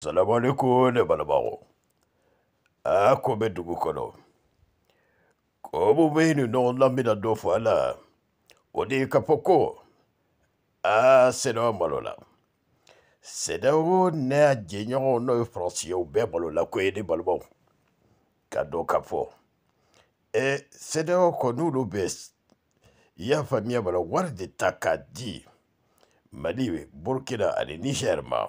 Assalamu alaikum ne balabago. A ko bɛ dugu kɔnɔ. Ko bɛ no nɔ lamina dɔ fɔ a la. O de ye ka fɔ ko aa CEDEAO malo la. CEDEAO n'a jɛɲɔgɔnw n'o ye Faransi ye u bɛɛ malo la ko ye ne balimaw. Ka dɔn ka y'a faamuya e, bala wari de ta k'a di Mali Burukina ani Nizɛri ma.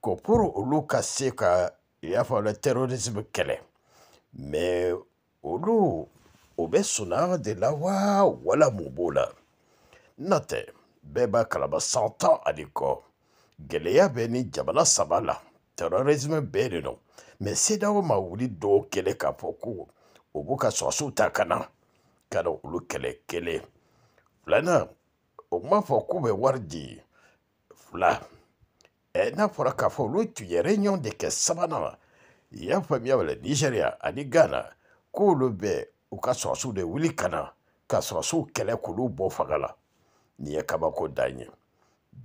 ko pour olu ka se ka i y'a fɔ la terrorisme kɛlɛ mais olu o bɛ sona de la wa wala mun b'o la n'o tɛ bɛɛ b'a kalama san tan ani kɔ gɛlɛya bɛ ni jamana saba la terrorisme bɛɛ de don mais sedaw ma wuli dɔw kɛlɛ k'a fɔ ko u b'u ka sɔrɔsiw ta ka na ka na olu kɛlɛ kelen filanan o m'a fɔ k'u bɛ wari di fila Eh, n'a fɔra k'a fɔ olu tun yɛrɛ ɲɔgɔn de kɛ sabanan na i y'a faamuya wala nizeriya ani ghana k'olu bɛɛ u ka sɔrɔsiw de wuli ka na ka sɔrɔsiw kɛlɛ k'olu bɔ fanga la nin ye kabako dan ye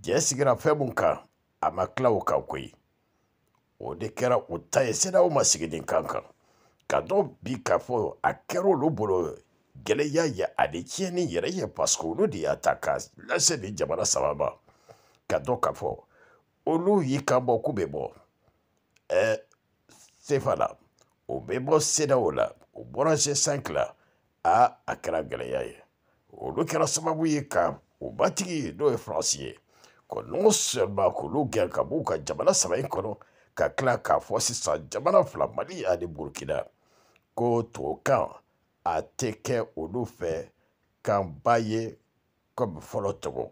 jɛ sigira fɛn mun kan a ma tila o kan koyi o de kɛra o ta ye senaw ma sigi nin kan kan ka dɔw bi k'a fɔ a kɛra olu bolo gɛlɛya ye ani tiɲɛni yɛrɛ ye paseke olu de y'a ta k'a lase nin jamana saba ma ka dɔ k'a fɔ olu bɛ bɔ eh, ɛɛ sefa la o bɛ bɔ sedaw la o bɔra se sanki la a a kɛra gɛlɛya ye olu kɛra sababu ye ka o batigi ye n'o ye faransi ye kɔnɔn sɛlima k'olu gɛn ka b'u ka jamana saba in kɔnɔ ka tila k'a fɔ sisan jamana fila mali ani burukina ko tubabukan a tɛ kɛ olu fɛ kanba ye kɔmi fɔlɔ tɔgɔ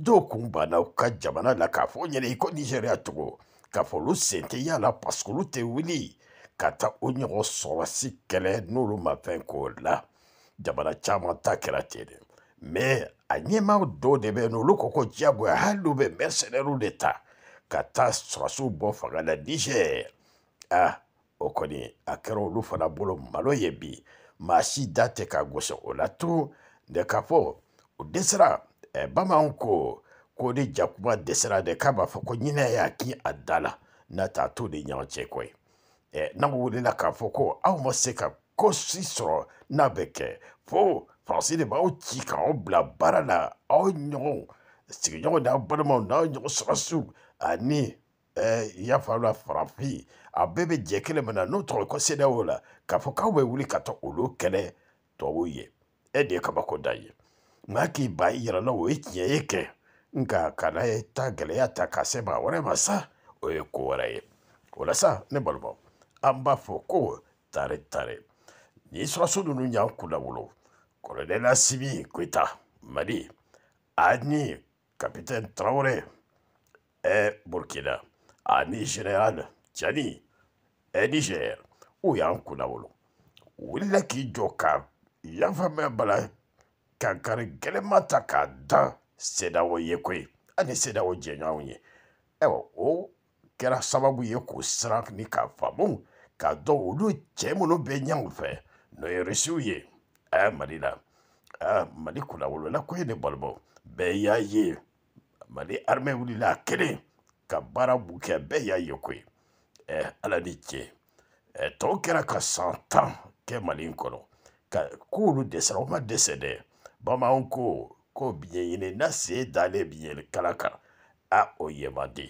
dɔw kun banna u ka jamana la k'a fɔ ɲɛna i ko nizeriya tugun k'a fɔ olu sen tɛ y'a la paseke olu tɛ wuli ka taa o ɲɔgɔn sɔrɔsi kɛlɛ n'olu ma fɛn k'o la jamana caman ta kɛra ten de mɛ a ɲɛmaa dɔw de bɛ yen olu ko ko diyagoya hali u bɛ mɛsɛnɛriw de ta ka taa sɔrɔsiw bɔ fanga la nizɛri ah o kɔni a kɛra olu fana bolo malo ye bi maa si da tɛ ka gosi o la tun de k'a fɔ o dɛsɛra. Eh, bamananw ko ko ni jakuma dɛsɛra dɛ k'a b'a fɔ ko ɲinɛ y'a kin a da la n'a t'a to de ɲɔgɔn cɛ koyi n'an wulila k'a fɔ ko aw ma se ka ko si sɔrɔ n'a bɛ kɛ fo faransi de b'aw ci k'aw bila baara la aw ɲɔgɔnw sigiɲɔgɔn n'aw balimaw n'aw ɲɔgɔn sɔrɔsiw ani eh, yafa la farafin a bɛɛ bɛ jɛ kelen min na n'o tɔgɔ ko sedaw la k'a fɔ k'aw bɛ wuli ka taa olu kɛlɛ tubabuw ye e de ye kabako da ye maki ba yirala na ye tiɲɛ ye kɛ nka kana ya ta ya ta ka se maa wɛrɛ ye ko wɛrɛ ye o sa ne balimaw an b'a fɔ ko tare tare nin sɔrɔso ninnu y'an kunnawolo kɔlɔnɛla simi koyita mali ani capitaine traore e burkina ani general jani e niger u y'an kunnawolo wulila k'i jɔ ka yafa mɛn bala kankari gɛlɛma ta k'a dan sedaw ye koyi ani sedaw jɛɲɔgɔnw ye ayiwa o kɛra sababu ye k'o siran ni k'a faamu k'a dɔn olu cɛ minnu bɛ ɲɛw fɛ n'o ye rusiw ye ɛɛ mali la ɛɛ mali kunnawolola ko ye ne balimaw bɛɛ y'a ye mali armée wulila a kelen ka baara b'u kɛ bɛɛ y'a ye koyi ɛɛ e, ala ni cɛ ɛɛ e, tɔw kɛra ka san tan kɛ mali in kɔnɔ ka k'olu dɛsɛra o ma dɛsɛ dɛ bamananko ko biɲɛɲini na sen dalen biɲɛ kala kan a o ye man di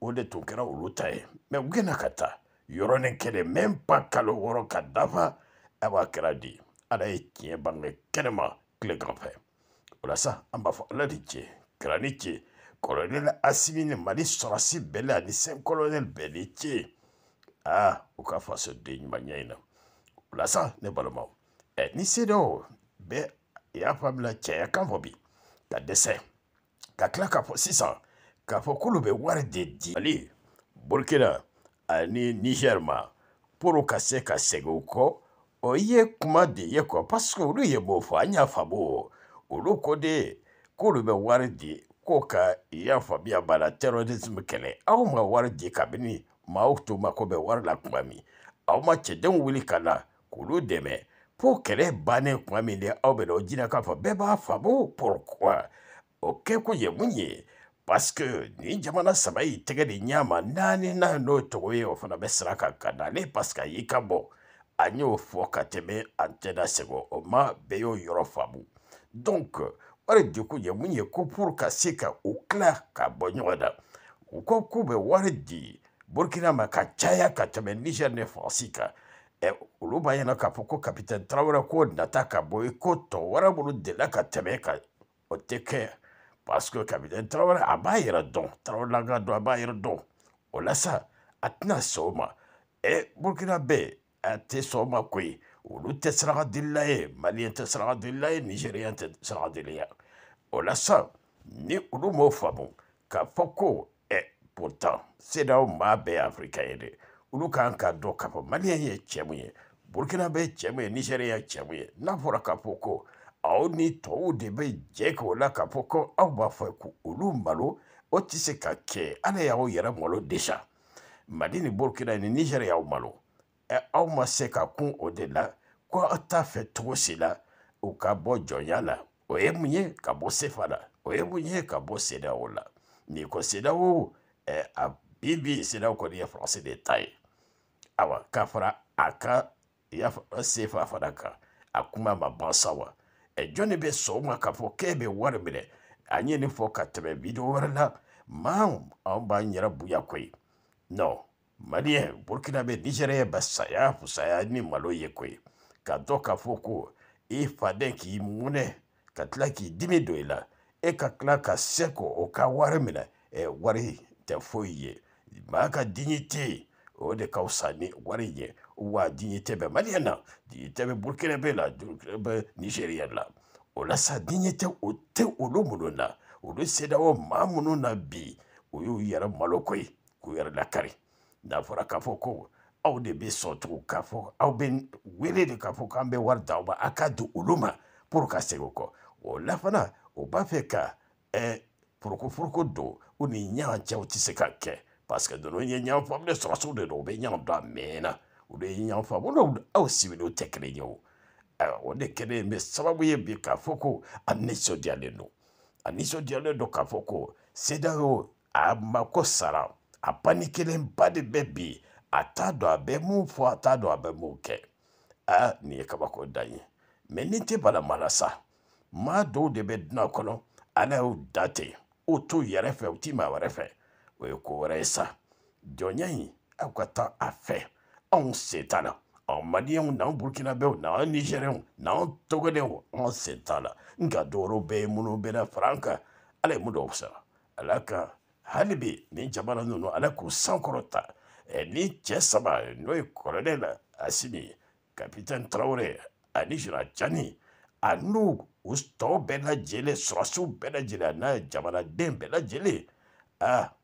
o de tun kɛra olu ta ye mɛ u gɛna ka taa yɔrɔnin kelen mɛn ba kalo wɔɔrɔ ka dafa a b'a kɛra di ala ye tiɲɛ bange kɛnɛma tilegan fɛ o la sa an b'a fɔ ala ni cɛ kɛra ni cɛ kɔlɔnɛli asimi ni mali sɔrɔsi bɛɛ la ani sɛn kɔlɔnɛli bɛɛ ni cɛ aa u ka fasoden ɲumanya in na o la sa ne balimaw ɛ e ni sedaw bɛɛ yɛafa bila cɛya kanfɔ bi ka dɛsɛ ka tila k'a fɔ sisan k'a fɔ k'olu bɛ wari de di mali burkina ani niger ma pour ka se ka segin u kɔ o ye kuma de ye kɔ parce que olu ye b'o fɔ an y'a faamu olu ko de k'olu bɛ wari di ko ka i b'a la terrorisme kɛlɛ aw ma wari di kabini maaw to mako bɛ wari la kuma min aw ma cɛdenw wuli ka na k'olu dɛmɛ kokere bane kuma min de aw bɛna o jina b'a faamu pourquoi o kɛkun ye parce que jamana saba y'i di de ɲa n'a n'o togo ye o fana ka na ale parce que a y'i ka bɔ an y'o fɔ ka tɛmɛ faamu donc o de dekun ye mun ye ko ka se ka u tila di burkina ma ka caya ka niger ne faransi olu b'a ɲɛna k'a fɔ ko kapitɛni tarawele ko nata ka bɔ i ko tɔ wɛrɛ minnu delila ka tɛmɛ kan o tɛ kɛ parce que kapitɛni tarawele a b'a yɛrɛ dɔn tarawelelaka dɔn a b'a yɛrɛ dɔn o la sa a tɛna sɔn o ma ɛ burukina bɛɛ a tɛ sɔn o ma koyi olu tɛ saraka delila ye maliyɛn tɛ saraka delila ye nizeriyɛn tɛ saraka delila ye o la sa ni olu m'o faamu k'a fɔ ko ɛ pourtant sedaw maa bɛɛ ye afirikɛn ye dɛ olu kan k'a dɔn k'a fɔ maliyɛn ye cɛ mun ye burukina bɛ cɛ mun ye nizɛri ye cɛ ye n'a fɔra k'a fɔ ko aw ni tɔw de bɛ jɛ k'o la k'a fɔ ko aw b'a fɔ ko olu malo o tɛ se ka kɛ ala y'aw yɛrɛ malo desa mali ni burukina ni nizɛri y'aw malo ɛ aw ma se ka kun o de la ko aw t'a fɛ cogo si la u ka bɔ jɔnya la o ye mun ye ka bɔ sefa la o ye mun ye ka bɔ sedaw la n'i ko sedaw ɛ e a bi bi sedaw kɔni ye faransi de ta ye awa k'a fara a ka yafa sefa fana kan a kuma ma ban sa wa ɛ jɔnni bɛ sɔn ma k'a fɔ k'e bɛ wari minɛ an ye nin fɔ ka tɛmɛ bidɔn wɛrɛ la maaw anw b'an yɛrɛ bonya koyi non maliyɛn burukinabe nizeriyɛ bɛ saya ya ni malo ye koyi ka dɔn k'a fɔ ko i e faden k'i munɛ ka tila k'i dimi don i e la e ka tila ka se ko o ka wari minɛ ɛ wari tɛ foyi ye maa ka dignité o de ka fisa ni wari ye wa diɲɛtɛ bɛ maliyɛn na diɲɛtɛ bɛ burukina bɛ la burukina bɛ nizeriya la o la sa diɲɛtɛ o tɛ olu minnu na olu sedaw maa minnu na bi o y'u yɛrɛ maloko ye k'u yɛrɛ lakari n'a fɔra k'a fɔ ko aw de bɛ sɔn tugun k'a fɔ aw bɛ wele de k'a fɔ k'an bɛ wari d'aw ma a ka di olu ma pour ka segin o kɔ o la fana o b'a fɛ ka ɛɛ e, foroko foroko don u ni ɲɔgɔn cɛ tɛ se ka kɛ parce que dono nyɛ nyanfa ne sɔrɔsɔ de do o bɛ ɲan do a mɛnna de ye ɲanfa o de aw sibiliw tɛ kelen ye o ayiwa o de kɛlen ye mɛ sababu ye bi k'a fɔ ko a nisɔndiyalen don a nisɔndiyalen don k'a fɔ ko sedayo a mako sara a pani kelenba de bébé, à a t'a dɔn a bɛ à fɔ a t'a dɔn a bɛ mun kɛ aa nin ye kabako dan ye mɛ ni tɛ balama la sa ma dɔw de bɛ dunan kɔnɔ ala date. da ten u t'u yɛrɛ fɛ u t'i maa wekoresa jɔnya in aw ka taa a fɛ anw se t'a la anw maliyɛnw n'anw burukinabew n'anw nizɛriyɛnw n'anw togodenw anw se t'a la nka dɔwɛrɛw bɛɛ ye minnu bɛ na fara an kan ala ye mun dɔw sara ala ka hali bi nin jamana ninnu ala k'u sankɔrɔta ni cɛ saba n'o ye kɔrɔlen la asimi kapitɛni tarawele ani general jani a n'u u tɔw bɛɛ lajɛlen sɔrɔsiw bɛɛ lajɛlen a n'a jamanaden bɛɛ lajɛlen aa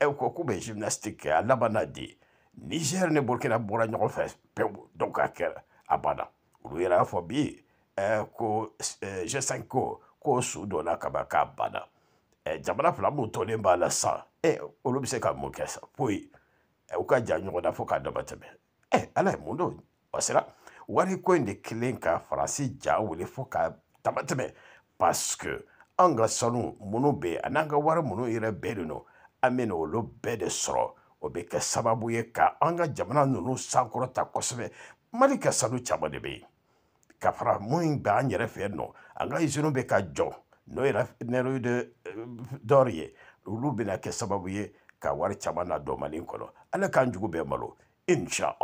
aw ko k'u bɛ gymnastique kɛ euh, euh, euh, a laban na de Niger ni Burkina bɔra ɲɔgɔn fɛ pewu donc a kɛra a banna olu yɛrɛ y'a fɔ bi ko G5 ko ko su donna kaban k'a banna jamana fila mun tɔlen b'a la sisan olu bɛ se ka mun kɛ sisan foyi u ka jan ɲɔgɔn na fo k'a dama tɛmɛ ala ye mun don o sera wariko in de kelen ka faransi ja wele fo k'a dama tɛmɛ parce que an ka sanu minnu bɛ yen an'an ka wari minnu yɛrɛ bɛɛ de don an bɛ na olu bɛɛ de sɔrɔ o bɛ kɛ sababu ye ka an ka jamana ninnu sankɔrɔta kosɛbɛ mali ka sanu caman de bɛ yen ka fara minnu bɛ an yɛrɛ fɛ yen nɔ an ka iziniw bɛ ka jɔ n'o yɛrɛ nɛrɛw de dɔri ye olu bɛna kɛ sababu ye ka wari caman na don mali kɔnɔ ala k'an jugu bɛɛ malo insha